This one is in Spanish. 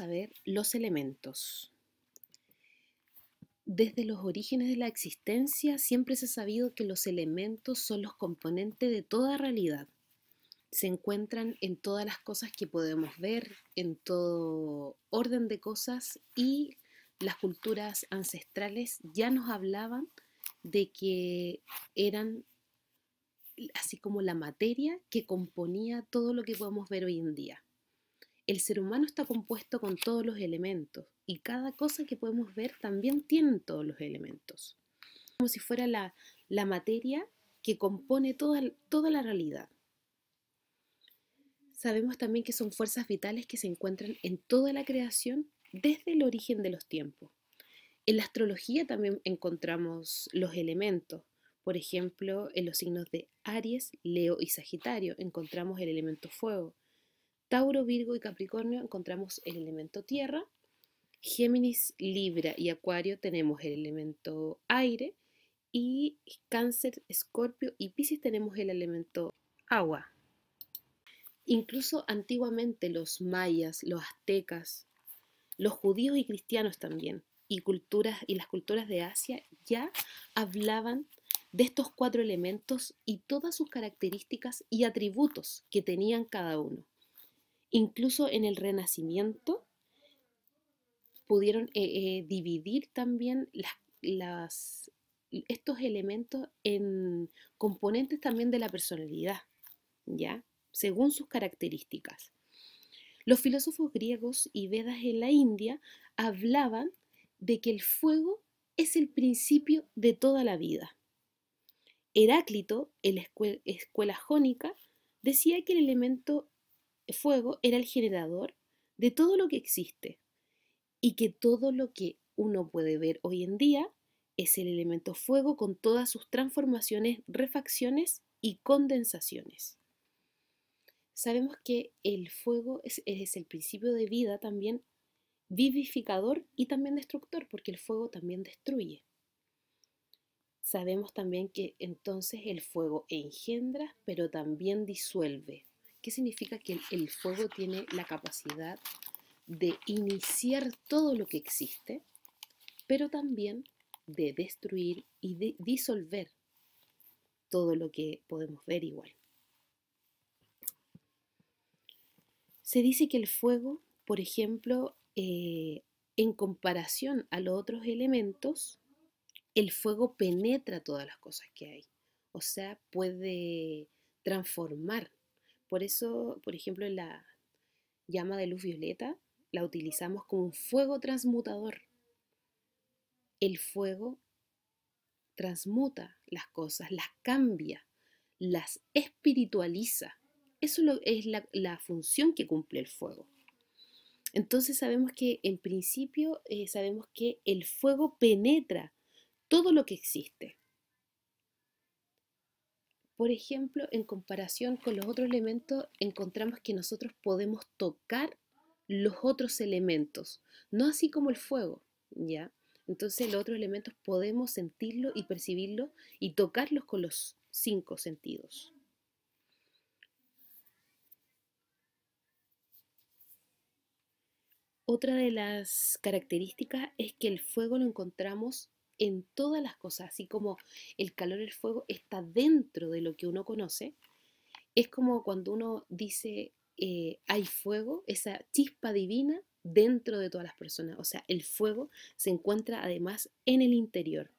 a ver los elementos. Desde los orígenes de la existencia siempre se ha sabido que los elementos son los componentes de toda realidad. Se encuentran en todas las cosas que podemos ver, en todo orden de cosas y las culturas ancestrales ya nos hablaban de que eran así como la materia que componía todo lo que podemos ver hoy en día. El ser humano está compuesto con todos los elementos y cada cosa que podemos ver también tiene todos los elementos. Como si fuera la, materia que compone toda, toda la realidad. Sabemos también que son fuerzas vitales que se encuentran en toda la creación desde el origen de los tiempos. En la astrología también encontramos los elementos. Por ejemplo, en los signos de Aries, Leo y Sagitario encontramos el elemento fuego. Tauro, Virgo y Capricornio encontramos el elemento tierra. Géminis, Libra y Acuario tenemos el elemento aire. Y Cáncer, Escorpio y Pisces tenemos el elemento agua. Incluso antiguamente los mayas, los aztecas, los judíos y cristianos también, y culturas y las culturas de Asia ya hablaban de estos cuatro elementos y todas sus características y atributos que tenían cada uno. Incluso en el Renacimiento pudieron eh, eh, dividir también estos elementos en componentes también de la personalidad, ¿ya? Según sus características. Los filósofos griegos y Vedas en la India hablaban de que el fuego es el principio de toda la vida. Heráclito, en la escuela, escuela jónica, decía que el elemento fuego era el generador de todo lo que existe y que todo lo que uno puede ver hoy en día es el elemento fuego con todas sus transformaciones, refacciones y condensaciones. Sabemos que el fuego es, es el principio de vida también vivificador y también destructor, porque el fuego también destruye. Sabemos también que entonces el fuego engendra, pero también disuelve, ¿Qué significa que el fuego tiene la capacidad de iniciar todo lo que existe, pero también de destruir y de disolver todo lo que podemos ver igual. Se dice que el fuego, por ejemplo, eh, en comparación a los otros elementos, el fuego penetra todas las cosas que hay. O sea, puede transformar por eso, por ejemplo, la llama de luz violeta la utilizamos como un fuego transmutador. El fuego transmuta las cosas, las cambia, las espiritualiza. Eso es la, función que cumple el fuego. Entonces sabemos que en principio eh, sabemos que el fuego penetra todo lo que existe. Por ejemplo, en comparación con los otros elementos, encontramos que nosotros podemos tocar los otros elementos, no así como el fuego, ¿ya? Entonces los otros elementos podemos sentirlo y percibirlo y tocarlos con los cinco sentidos. Otra de las características es que el fuego lo encontramos en todas las cosas, así como el calor, el fuego está dentro de lo que uno conoce, es como cuando uno dice eh, hay fuego, esa chispa divina dentro de todas las personas, o sea, el fuego se encuentra además en el interior.